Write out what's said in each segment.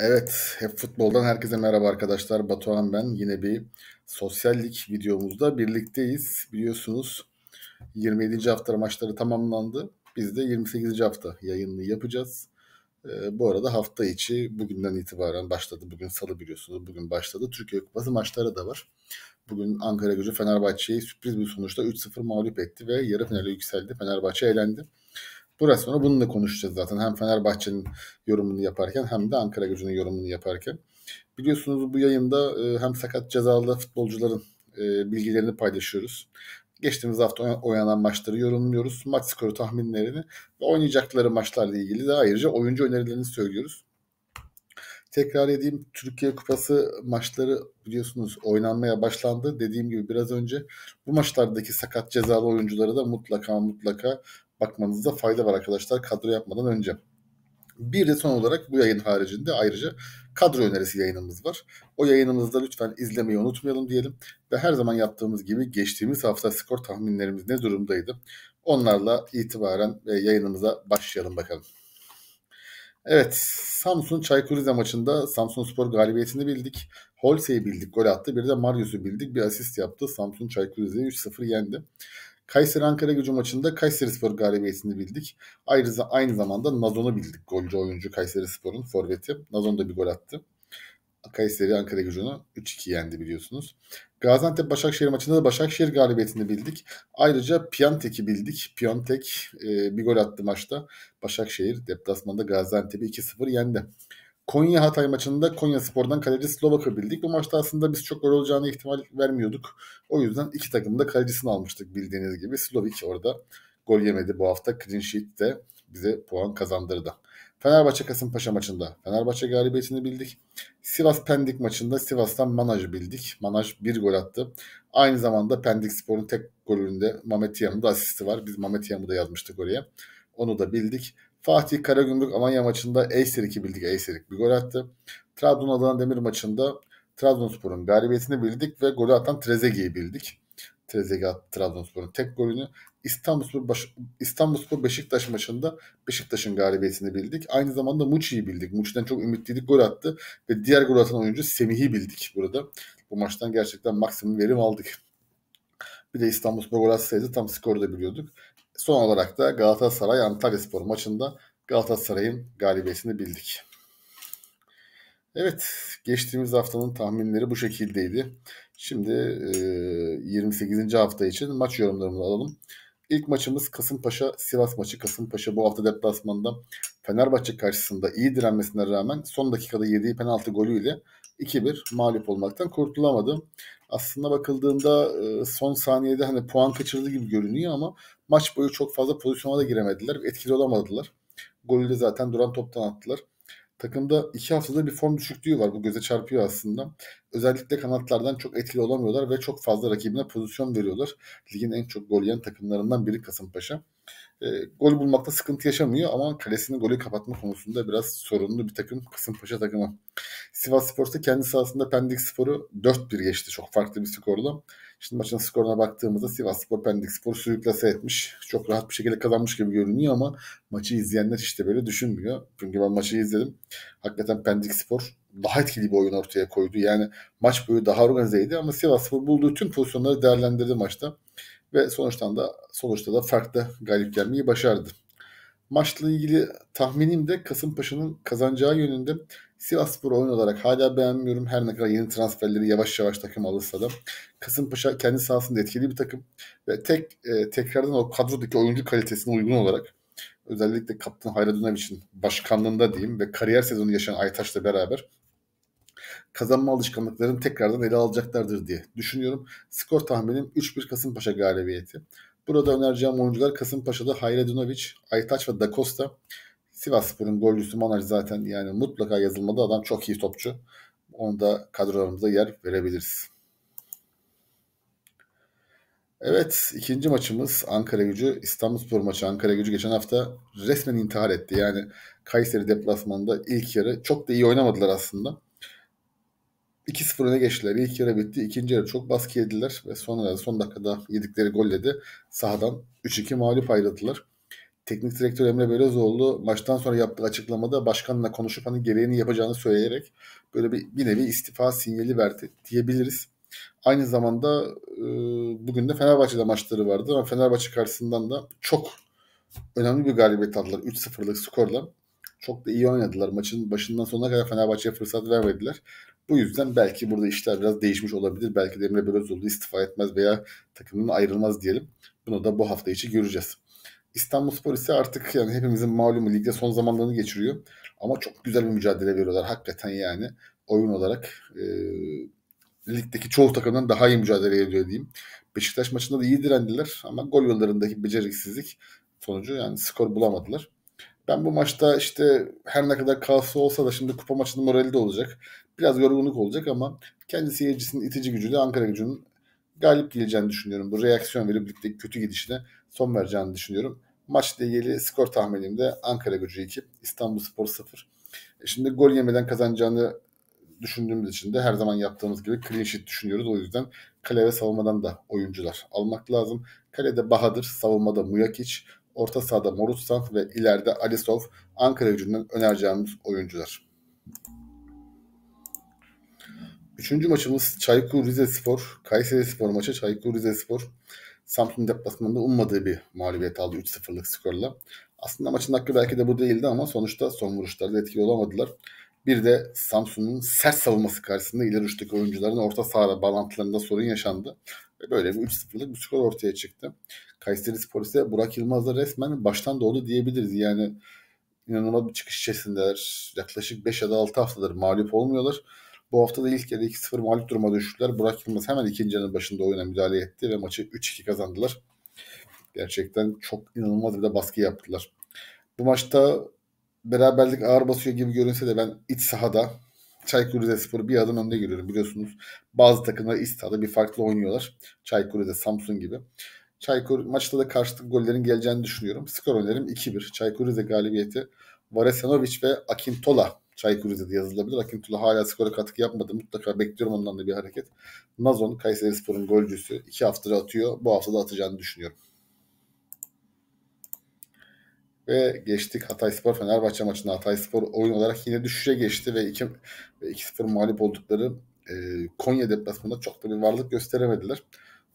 Evet, hep futboldan herkese merhaba arkadaşlar. Batuhan ben. Yine bir sosyallik videomuzda birlikteyiz. Biliyorsunuz 27. hafta maçları tamamlandı. Biz de 28. hafta yayınını yapacağız. Ee, bu arada hafta içi bugünden itibaren başladı. Bugün salı biliyorsunuz. Bugün başladı. Türkiye Kupası maçları da var. Bugün Ankara Gücü Fenerbahçe'yi sürpriz bir sonuçta 3-0 mağlup etti ve yarı finale yükseldi. Fenerbahçe elendi. Burası sonra bunu da konuşacağız zaten. Hem Fenerbahçe'nin yorumunu yaparken hem de Ankara gücünün yorumunu yaparken. Biliyorsunuz bu yayında e, hem sakat cezalı futbolcuların e, bilgilerini paylaşıyoruz. Geçtiğimiz hafta oynanan maçları yorumluyoruz. Maç skoru tahminlerini ve oynayacakları maçlarla ilgili de ayrıca oyuncu önerilerini söylüyoruz. Tekrar edeyim Türkiye Kupası maçları biliyorsunuz oynanmaya başlandı. Dediğim gibi biraz önce bu maçlardaki sakat cezalı oyuncuları da mutlaka mutlaka bakmanızda fayda var arkadaşlar kadro yapmadan önce. Bir de son olarak bu yayın haricinde ayrıca kadro önerisi yayınımız var. O yayınımızda lütfen izlemeyi unutmayalım diyelim. Ve her zaman yaptığımız gibi geçtiğimiz hafta skor tahminlerimiz ne durumdaydı? Onlarla itibaren e, yayınımıza başlayalım bakalım. Evet, Samsun Çaykur Rize maçında Samsun Spor galibiyetini bildik. Holsey'i bildik, gol attı. Bir de Marius'u bildik. Bir asist yaptı. Samsun Çaykur Rize'yi 3-0 yendi. Kayseri Ankara gücü maçında Kayseri Spor galibiyetini bildik. Ayrıca aynı zamanda Nazon'u bildik. Golcü oyuncu Kayseri Spor'un forveti. Nazon da bir gol attı. Kayseri Ankara gücünü 3-2 yendi biliyorsunuz. Gaziantep Başakşehir maçında da Başakşehir galibiyetini bildik. Ayrıca Piyantek'i bildik. Piyantek e, bir gol attı maçta. Başakşehir deplasmanda Gaziantep'i 2-0 yendi. Konya Hatay maçında Konya Spor'dan kaleci Slovak'ı bildik. Bu maçta aslında biz çok gol olacağını ihtimal vermiyorduk. O yüzden iki takım da kalecisini almıştık bildiğiniz gibi. Slovak orada gol yemedi bu hafta. Clean sheet de bize puan kazandırdı. Fenerbahçe Kasımpaşa maçında Fenerbahçe galibiyetini bildik. Sivas Pendik maçında Sivas'tan Manaj'ı bildik. Manaj bir gol attı. Aynı zamanda Pendik Spor'un tek golünde Mamet da asisti var. Biz Mamet da yazmıştık oraya. Onu da bildik. Fatih Karagümrük Alanya maçında Eyser 2 bildik. Eyser bir gol attı. Trabzon Adana Demir maçında Trabzonspor'un galibiyetini bildik ve golü atan Trezeguet'i bildik. Trezeguet attı Trabzonspor'un tek golünü. İstanbulspor baş, İstanbulspor Beşiktaş maçında Beşiktaş'ın galibiyetini bildik. Aynı zamanda Muçi'yi bildik. Muçi'den çok ümitliydik. Gol attı ve diğer gol atan oyuncu Semih'i bildik burada. Bu maçtan gerçekten maksimum verim aldık. Bir de İstanbulspor gol atsaydı tam skoru da biliyorduk son olarak da Galatasaray Antalyaspor maçında Galatasaray'ın galibiyetini bildik. Evet, geçtiğimiz haftanın tahminleri bu şekildeydi. Şimdi e, 28. hafta için maç yorumlarımızı alalım. İlk maçımız Kasımpaşa Sivas maçı. Kasımpaşa bu hafta deplasmanda Fenerbahçe karşısında iyi direnmesine rağmen son dakikada yediği penaltı golüyle 2-1 mağlup olmaktan kurtulamadım. Aslında bakıldığında e, son saniyede hani puan kaçırdı gibi görünüyor ama maç boyu çok fazla pozisyona da giremediler. Etkili olamadılar. Golü de zaten duran toptan attılar. Takımda iki haftada bir form düşüklüğü var. Bu göze çarpıyor aslında. Özellikle kanatlardan çok etkili olamıyorlar ve çok fazla rakibine pozisyon veriyorlar. Ligin en çok gol yiyen takımlarından biri Kasımpaşa e, gol bulmakta sıkıntı yaşamıyor ama kalesini golü kapatma konusunda biraz sorunlu bir takım Kasımpaşa takımı. Sivas Spor ise kendi sahasında Pendik Spor'u 4-1 geçti. Çok farklı bir skorla. Şimdi maçın skoruna baktığımızda Sivas Spor Pendik Spor'u sürüklese etmiş. Çok rahat bir şekilde kazanmış gibi görünüyor ama maçı izleyenler işte böyle düşünmüyor. Çünkü ben maçı izledim. Hakikaten Pendik Spor daha etkili bir oyun ortaya koydu. Yani maç boyu daha organizeydi ama Sivas Spor bulduğu tüm pozisyonları değerlendirdi maçta ve sonuçtan da sonuçta da farklı galip gelmeyi başardı. Maçla ilgili tahminim de Kasımpaşa'nın kazanacağı yönünde Sivasspor oyun olarak hala beğenmiyorum. Her ne kadar yeni transferleri yavaş yavaş takım alırsa da. Kasımpaşa kendi sahasında etkili bir takım. Ve tek e, tekrardan o kadrodaki oyuncu kalitesine uygun olarak özellikle kaptan Hayra Dunav için başkanlığında diyeyim ve kariyer sezonu yaşayan Aytaş'la beraber kazanma alışkanlıklarını tekrardan ele alacaklardır diye düşünüyorum. Skor tahminim 3-1 Kasımpaşa galibiyeti. Burada önereceğim oyuncular Kasımpaşa'da Hayredinovic, Aytaç ve Da Costa. Sivasspor'un golcüsü Manaj zaten yani mutlaka yazılmadı. Adam çok iyi topçu. Onu da kadrolarımıza yer verebiliriz. Evet ikinci maçımız Ankara gücü. İstanbulspor maçı Ankara gücü geçen hafta resmen intihar etti. Yani Kayseri deplasmanında ilk yarı çok da iyi oynamadılar aslında. 2-0 öne geçtiler. İlk yarı bitti. İkinci yarı çok baskı yediler ve sonra da son dakikada yedikleri golle de sahadan 3-2 mağlup ayrıldılar. Teknik direktör Emre Belözoğlu maçtan sonra yaptığı açıklamada başkanla konuşup hani gereğini yapacağını söyleyerek böyle bir, bir nevi istifa sinyali verdi diyebiliriz. Aynı zamanda e, bugün de Fenerbahçe'de maçları vardı ama Fenerbahçe karşısından da çok önemli bir galibiyet aldılar 3-0'lık skorla. Çok da iyi oynadılar. Maçın başından sonuna kadar Fenerbahçe'ye fırsat vermediler. Bu yüzden belki burada işler biraz değişmiş olabilir. Belki de Emre Belözoğlu istifa etmez veya takımın ayrılmaz diyelim. Bunu da bu hafta içi göreceğiz. İstanbulspor ise artık yani hepimizin malumu ligde son zamanlarını geçiriyor. Ama çok güzel bir mücadele veriyorlar hakikaten yani. Oyun olarak e, ligdeki çoğu takımdan daha iyi mücadele ediyor diyeyim. Beşiktaş maçında da iyi direndiler ama gol yollarındaki beceriksizlik sonucu yani skor bulamadılar. Ben bu maçta işte her ne kadar kalsı olsa da şimdi kupa maçında morali de olacak. Biraz yorgunluk olacak ama kendi seyircisinin itici gücüyle Ankara gücünün galip geleceğini düşünüyorum. Bu reaksiyon verip ligdeki kötü gidişine son vereceğini düşünüyorum. Maçla ilgili skor tahminimde Ankara gücü 2, İstanbul Spor 0. E şimdi gol yemeden kazanacağını düşündüğümüz için de her zaman yaptığımız gibi clean sheet düşünüyoruz. O yüzden kale ve savunmadan da oyuncular almak lazım. Kalede Bahadır, savunmada Muyakiç, orta sahada Morutsan ve ileride Alisov Ankara gücünden önereceğimiz oyuncular. Üçüncü maçımız Çaykur Rizespor. Kayseri Spor maçı Çaykur Rizespor. Samsun deplasmanında ummadığı bir mağlubiyet aldı 3-0'lık skorla. Aslında maçın hakkı belki de bu değildi ama sonuçta son vuruşlarda etkili olamadılar. Bir de Samsun'un sert savunması karşısında ileri uçtaki oyuncuların orta saha bağlantılarında sorun yaşandı. E, böyle bir 3-0'lık bir skor ortaya çıktı. Kayseri Spor ise Burak Yılmaz'la resmen baştan doğdu diyebiliriz. Yani inanılmaz bir çıkış içerisindeler. Yaklaşık 5 ya da 6 haftadır mağlup olmuyorlar. Bu hafta da ilk yarı 2-0 mağlup duruma düştüler. Burak Yılmaz hemen ikinci yarının başında oyuna müdahale etti ve maçı 3-2 kazandılar. Gerçekten çok inanılmaz bir de baskı yaptılar. Bu maçta beraberlik ağır basıyor gibi görünse de ben iç sahada Çaykur Rizespor'u bir adım önde görüyorum biliyorsunuz. Bazı takımlar İsta'da bir farklı oynuyorlar. Çaykur Rize, Samsun gibi. Çaykur maçta da karşılıklı gollerin geleceğini düşünüyorum. Skor önerim 2-1. Çaykur Rize galibiyeti Varesanovic ve Akintola Çaykur Rize'de yazılabilir. Akintola hala skora katkı yapmadı. Mutlaka bekliyorum ondan da bir hareket. Nazon, Kayseri Spor'un golcüsü. iki haftada atıyor. Bu hafta da atacağını düşünüyorum. Ve geçtik Hatay Spor Fenerbahçe maçında Hatay Spor oyun olarak yine düşüşe geçti ve 2-0 mağlup oldukları e, Konya deplasmanında çok da bir varlık gösteremediler.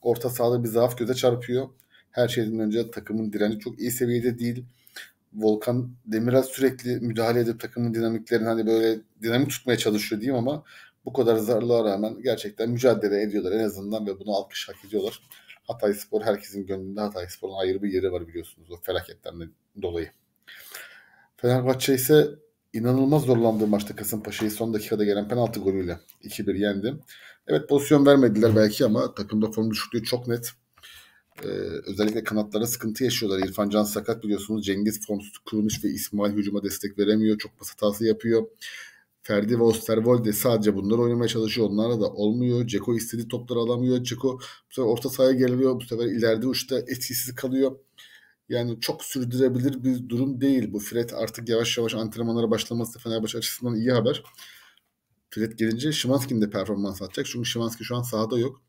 Orta sahada bir zaaf göze çarpıyor. Her şeyden önce takımın direnci çok iyi seviyede değil. Volkan Demirel sürekli müdahale edip takımın dinamiklerini hani böyle dinamik tutmaya çalışıyor diyeyim ama bu kadar zarlığa rağmen gerçekten mücadele ediyorlar en azından ve bunu alkış hak ediyorlar. Hatay Spor herkesin gönlünde Hatay Spor'un ayrı bir yeri var biliyorsunuz o felaketlerden dolayı. Fenerbahçe ise inanılmaz zorlandığı maçta Kasımpaşa'yı son dakikada gelen penaltı golüyle 2-1 yendi. Evet pozisyon vermediler belki ama takımda form düşüklüğü çok net. Ee, özellikle kanatlara sıkıntı yaşıyorlar. İrfan Can sakat biliyorsunuz. Cengiz formsuz kurulmuş ve İsmail hücuma destek veremiyor. Çok pas hatası yapıyor. Ferdi ve Osterwolde sadece bunları oynamaya çalışıyor. Onlara da olmuyor. Ceko istediği topları alamıyor. Ceko bu sefer orta sahaya geliyor. Bu sefer ileride uçta etkisiz kalıyor. Yani çok sürdürebilir bir durum değil. Bu Fred artık yavaş yavaş antrenmanlara başlaması Fenerbahçe açısından iyi haber. Fred gelince Şimanski'nin de performans atacak. Çünkü Şimanski şu an sahada yok.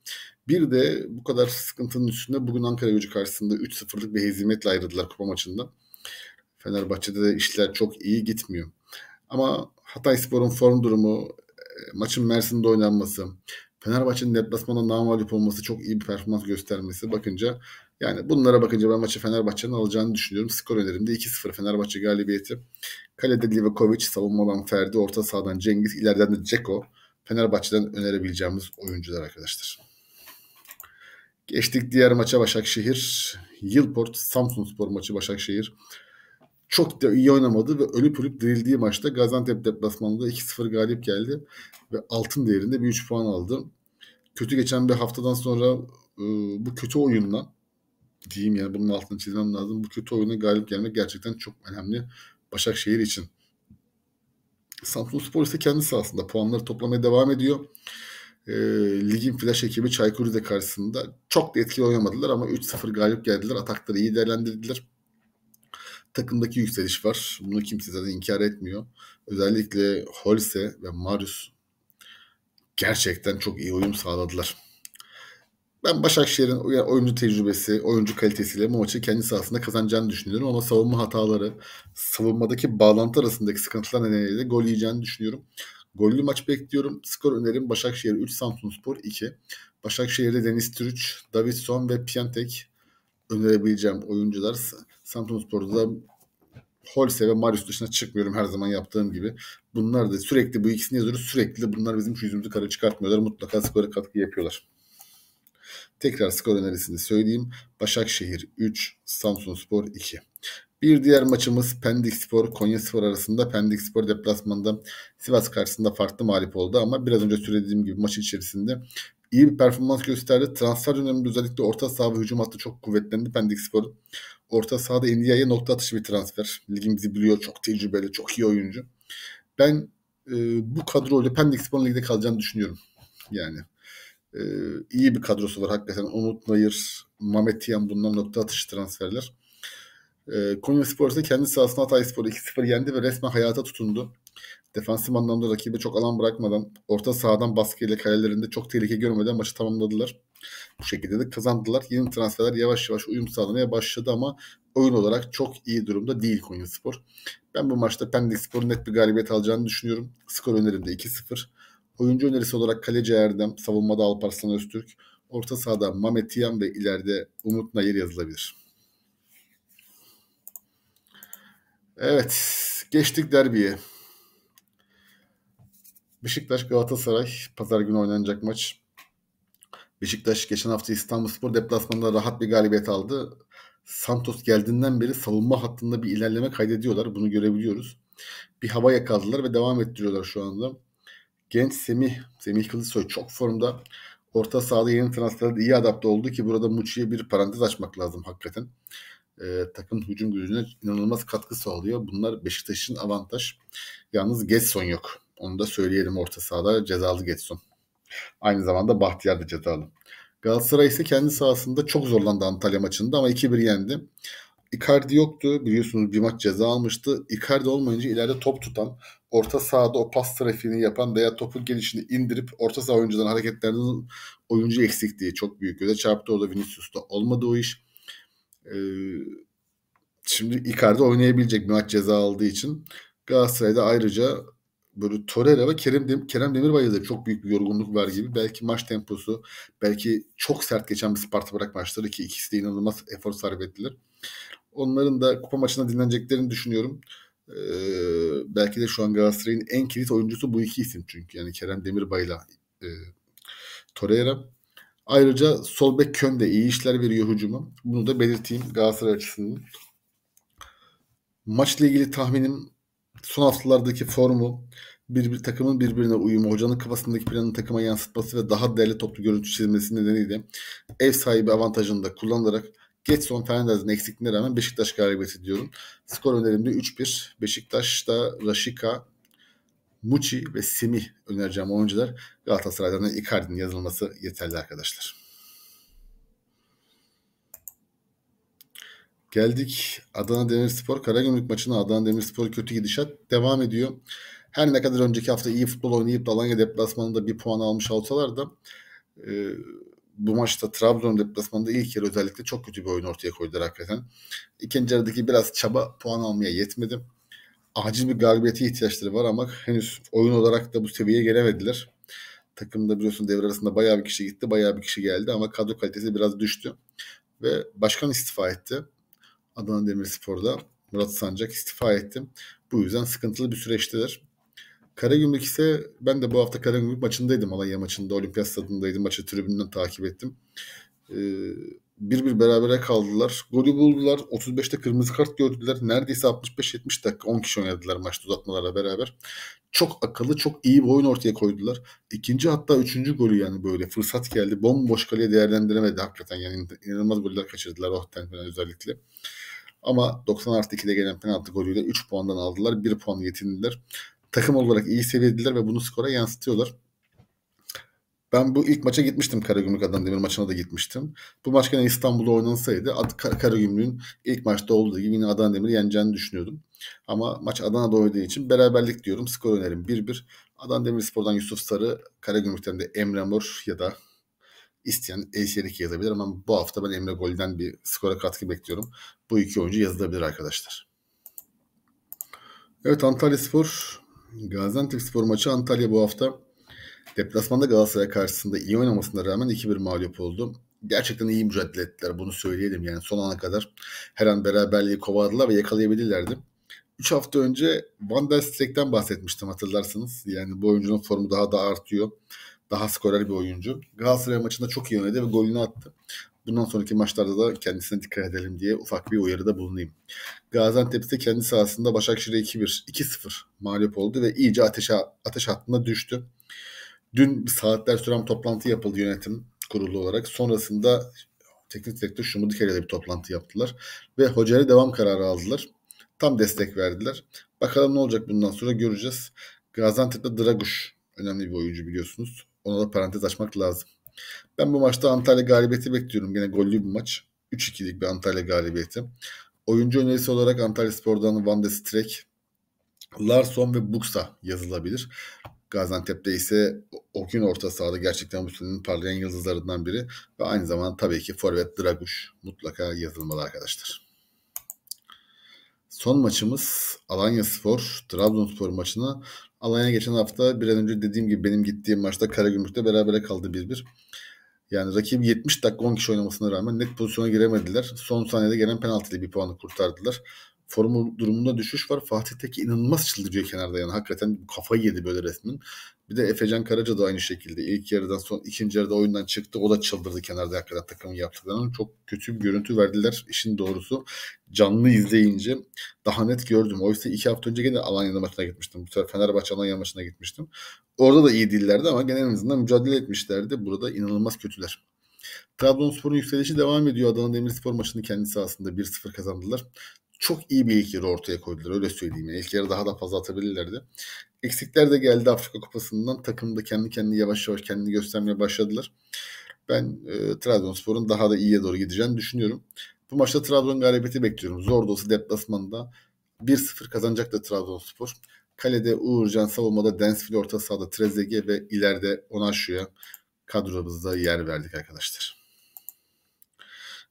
Bir de bu kadar sıkıntının üstünde bugün Ankara gücü karşısında 3-0'lık bir hezimetle ayrıldılar kupa maçında. Fenerbahçe'de de işler çok iyi gitmiyor. Ama Hatay Spor'un form durumu, e, maçın Mersin'de oynanması, Fenerbahçe'nin deplasmanda namalip olması, çok iyi bir performans göstermesi bakınca yani bunlara bakınca ben maçı Fenerbahçe'nin alacağını düşünüyorum. Skor önerimde 2-0 Fenerbahçe galibiyeti. Kalede Livakovic, savunmadan Ferdi, orta sahadan Cengiz, ileriden de Ceko. Fenerbahçe'den önerebileceğimiz oyuncular arkadaşlar. Geçtik diğer maça Başakşehir. Yılport Samsun Spor maçı Başakşehir çok da iyi oynamadı ve ölüp ölüp dirildiği maçta Gaziantep deplasmanında 2-0 galip geldi ve altın değerinde bir 3 puan aldı. Kötü geçen bir haftadan sonra e, bu kötü oyunla diyeyim yani bunun altını çizmem lazım. Bu kötü oyuna galip gelmek gerçekten çok önemli Başakşehir için. Samsun Spor ise kendisi aslında puanları toplamaya devam ediyor. E, ligin flash ekibi Çaykur Rize karşısında çok da etkili oynamadılar ama 3-0 galip geldiler. Atakları iyi değerlendirdiler takımdaki yükseliş var. Bunu kimse zaten inkar etmiyor. Özellikle Holse ve Marius gerçekten çok iyi uyum sağladılar. Ben Başakşehir'in oyuncu tecrübesi, oyuncu kalitesiyle bu maçı kendi sahasında kazanacağını düşünüyorum ama savunma hataları, savunmadaki bağlantı arasındaki sıkıntılar nedeniyle gol yiyeceğini düşünüyorum. Gollü maç bekliyorum. Skor önerim Başakşehir 3, Samsun Spor 2. Başakşehir'de Deniz Türüç, Davidson ve Piantek önerebileceğim oyuncular Samsun Spor'da Holse ve Marius dışına çıkmıyorum her zaman yaptığım gibi. Bunlar da sürekli bu ikisini yazıyoruz. Sürekli bunlar bizim yüzümüzü kara çıkartmıyorlar. Mutlaka skora katkı yapıyorlar. Tekrar skor önerisini söyleyeyim. Başakşehir 3, Samsun Spor 2. Bir diğer maçımız Pendik Spor, Konya Spor arasında. Pendik Spor deplasmanda Sivas karşısında farklı mağlup oldu ama biraz önce söylediğim gibi maç içerisinde iyi bir performans gösterdi. Transfer döneminde özellikle orta saha ve hücum hattı çok kuvvetlendi Pendik Spor'un. Orta sahada Endia'ya nokta atışı bir transfer. Ligimizi biliyor. Çok tecrübeli, çok iyi oyuncu. Ben e, bu kadroyla Pendik Spor'un ligde kalacağını düşünüyorum. Yani e, iyi bir kadrosu var hakikaten. Umut Nayır, Mehmet Tiyan bunlar nokta atışı transferler. E, Konya Spor ise kendi sahasında Hatay Spor'u 2-0 yendi ve resmen hayata tutundu. Defansif anlamda rakibe çok alan bırakmadan, orta sahadan baskıyla kalelerinde çok tehlike görmeden maçı tamamladılar. Bu şekilde de kazandılar. Yeni transferler yavaş yavaş uyum sağlamaya başladı ama oyun olarak çok iyi durumda değil Konya Spor. Ben bu maçta Pendik Spor'un net bir galibiyet alacağını düşünüyorum. Skor önerimde 2-0. Oyuncu önerisi olarak kaleci Erdem, savunmada Alparslan Öztürk, orta sahada Mamet Yan ve ileride Umut Nayır yazılabilir. Evet, geçtik derbiye. Beşiktaş Galatasaray pazar günü oynanacak maç. Beşiktaş geçen hafta İstanbulspor deplasmanında rahat bir galibiyet aldı. Santos geldiğinden beri savunma hattında bir ilerleme kaydediyorlar. Bunu görebiliyoruz. Bir hava yakaladılar ve devam ettiriyorlar şu anda. Genç Semih, Semih Kılıçsoy çok formda. Orta sahada yeni transferde iyi adapte oldu ki burada Muçi'ye bir parantez açmak lazım hakikaten. Ee, takım hücum gücüne inanılmaz katkı sağlıyor. Bunlar Beşiktaş'ın avantaj. Yalnız Getson yok. Onu da söyleyelim orta sahada cezalı geçsin. Aynı zamanda Bahtiyar da cezalı. Galatasaray ise kendi sahasında çok zorlandı Antalya maçında ama 2-1 yendi. Icardi yoktu. Biliyorsunuz bir maç ceza almıştı. Icardi olmayınca ileride top tutan, orta sahada o pas trafiğini yapan veya topun gelişini indirip orta saha oyuncuların hareketlerinin oyuncu eksikliği çok büyük göze çarptı. Orada Vinicius'ta olmadı o iş. Ee, şimdi Icardi oynayabilecek bir maç ceza aldığı için Galatasaray'da ayrıca böyle Torreira ve Kerem, Dem Kerem Demirbay'a da çok büyük bir yorgunluk var gibi. Belki maç temposu, belki çok sert geçen bir Sparta bırak maçları ki ikisi de inanılmaz efor sarf ettiler. Onların da kupa maçına dinleneceklerini düşünüyorum. Ee, belki de şu an Galatasaray'ın en kilit oyuncusu bu iki isim çünkü. Yani Kerem Demirbay'la e, Torreira. Ayrıca sol Kön de iyi işler veriyor hücuma. Bunu da belirteyim Galatasaray açısından. Maçla ilgili tahminim son haftalardaki formu, bir, bir takımın birbirine uyumu, hocanın kafasındaki planı takıma yansıtması ve daha değerli toplu görüntü çizmesi nedeniyle ev sahibi avantajını da kullanarak Getson Fernandez'in eksikliğine rağmen Beşiktaş galibiyeti diyorum. Skor önerimde 3-1. Beşiktaş'ta Raşika, Muçi ve Semih önereceğim oyuncular. Galatasaray'dan Icardi'nin yazılması yeterli arkadaşlar. Geldik Adana Demirspor Karagümrük maçına. Adana Demirspor kötü gidişat devam ediyor. Her ne kadar önceki hafta iyi futbol oynayıp da Alanya deplasmanında bir puan almış olsalar da e, bu maçta Trabzon deplasmanında ilk yarı özellikle çok kötü bir oyun ortaya koydular hakikaten. İkinci yarıdaki biraz çaba puan almaya yetmedi. Acil bir galibiyete ihtiyaçları var ama henüz oyun olarak da bu seviyeye gelemediler. Takımda biliyorsun devre arasında bayağı bir kişi gitti, bayağı bir kişi geldi ama kadro kalitesi biraz düştü. Ve başkan istifa etti. Adana Demirspor'da Murat Sancak istifa etti. Bu yüzden sıkıntılı bir süreçtedir. Karagümrük ise ben de bu hafta Karagümrük maçındaydım. Alanya maçında Olimpiyat stadındaydım. Maçı tribünden takip ettim. Ee, bir bir berabere kaldılar. Golü buldular. 35'te kırmızı kart gördüler. Neredeyse 65-70 dakika 10 kişi oynadılar maçta uzatmalara beraber. Çok akıllı, çok iyi bir oyun ortaya koydular. İkinci hatta üçüncü golü yani böyle fırsat geldi. Bomboş kaleye değerlendiremedi hakikaten. Yani inanılmaz goller kaçırdılar ohten, falan özellikle. Ama 90 artı 2'de gelen penaltı golüyle 3 puandan aldılar. 1 puan yetindiler. Takım olarak iyi seviyediler ve bunu skora yansıtıyorlar. Ben bu ilk maça gitmiştim Karagümrük Adana Demir maçına da gitmiştim. Bu maç gene İstanbul'da oynansaydı Karagümrük'ün ilk maçta olduğu gibi yine Adana Demir'i yeneceğini düşünüyordum. Ama maç Adana'da oynadığı için beraberlik diyorum. Skor önerim 1-1. Adana Demir Spor'dan Yusuf Sarı, Karagümrük'ten de Emre Mor ya da İsteyen ACL2 yazabilir ama bu hafta ben Emre Gol'den bir skora katkı bekliyorum. Bu iki oyuncu yazılabilir arkadaşlar. Evet Antalya Spor, Gaziantep Spor maçı Antalya bu hafta deplasmanda Galatasaray karşısında iyi oynamasına rağmen 2-1 mağlup oldu. Gerçekten iyi mücadele ettiler bunu söyleyelim yani son ana kadar her an beraberliği kovaladılar ve yakalayabilirlerdi. 3 hafta önce Van der bahsetmiştim hatırlarsınız. Yani bu oyuncunun formu daha da artıyor. Daha skorer bir oyuncu. Galatasaray maçında çok iyi oynadı ve golünü attı. Bundan sonraki maçlarda da kendisine dikkat edelim diye ufak bir uyarıda bulunayım. Gaziantep'te kendi sahasında Başakşehir'e 2-1, 2-0 mağlup oldu ve iyice ateşe, ateş hattına düştü. Dün saatler süren toplantı yapıldı yönetim kurulu olarak. Sonrasında teknik direktör Şumuduk ile bir toplantı yaptılar. Ve hocaya devam kararı aldılar. Tam destek verdiler. Bakalım ne olacak bundan sonra göreceğiz. Gaziantep'te Draguş önemli bir oyuncu biliyorsunuz. Ona da parantez açmak lazım. Ben bu maçta Antalya galibiyeti bekliyorum. Yine gollü bir maç. 3-2'lik bir Antalya galibiyeti. Oyuncu önerisi olarak Antalya Spor'dan Van de Strek, Larson ve Buxa yazılabilir. Gaziantep'te ise o gün orta sahada gerçekten bu senenin parlayan yıldızlarından biri. Ve aynı zamanda tabii ki Forvet Draguş mutlaka yazılmalı arkadaşlar. Son maçımız Alanya Spor, Trabzonspor maçına. Alanya geçen hafta bir an önce dediğim gibi benim gittiğim maçta Karagümrük'te berabere kaldı 1-1. Yani rakip 70 dakika 10 kişi oynamasına rağmen net pozisyona giremediler. Son saniyede gelen penaltıyla bir puanı kurtardılar formu durumunda düşüş var. Fatih Tekke inanılmaz çıldırıyor kenarda yani. Hakikaten kafayı yedi böyle resmin. Bir de Efecan Karaca da aynı şekilde. ilk yarıdan son ikinci yarıda oyundan çıktı. O da çıldırdı kenarda hakikaten takımın yaptıklarını. Çok kötü bir görüntü verdiler işin doğrusu. Canlı izleyince daha net gördüm. Oysa iki hafta önce gene Alanya maçına gitmiştim. Bu sefer Fenerbahçe Alanya maçına gitmiştim. Orada da iyi değillerdi ama genel azından mücadele etmişlerdi. Burada inanılmaz kötüler. Trabzonspor'un yükselişi devam ediyor. Adana Demirspor maçını kendisi sahasında 1-0 kazandılar çok iyi bir ilk yarı ortaya koydular öyle söyleyeyim. Yani ilk yarı daha da fazla atabilirlerdi. Eksikler de geldi Afrika Kupası'ndan. Takım da kendi kendini yavaş yavaş kendini göstermeye başladılar. Ben e, Trabzonspor'un daha da iyiye doğru gideceğini düşünüyorum. Bu maçta Trabzon galibiyeti bekliyorum. Zor da olsa deplasmanda 1-0 kazanacak da Trabzonspor. Kalede Uğurcan, savunmada Densfield orta sahada Trezeguet ve ileride Onaşu'ya kadromuzda yer verdik arkadaşlar.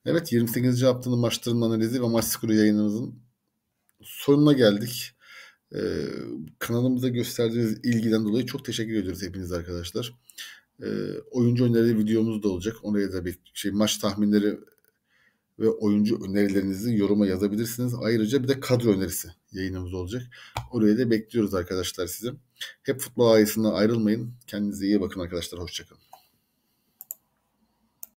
Evet 28. haftanın maçlarının analizi ve maç skoru yayınımızın sonuna geldik. Ee, kanalımıza gösterdiğiniz ilgiden dolayı çok teşekkür ediyoruz hepiniz arkadaşlar. Ee, oyuncu önerileri videomuz da olacak. Oraya da bir şey maç tahminleri ve oyuncu önerilerinizi yoruma yazabilirsiniz. Ayrıca bir de kadro önerisi yayınımız olacak. Oraya da bekliyoruz arkadaşlar sizi. Hep futbol ailesinden ayrılmayın. Kendinize iyi bakın arkadaşlar. Hoşçakalın.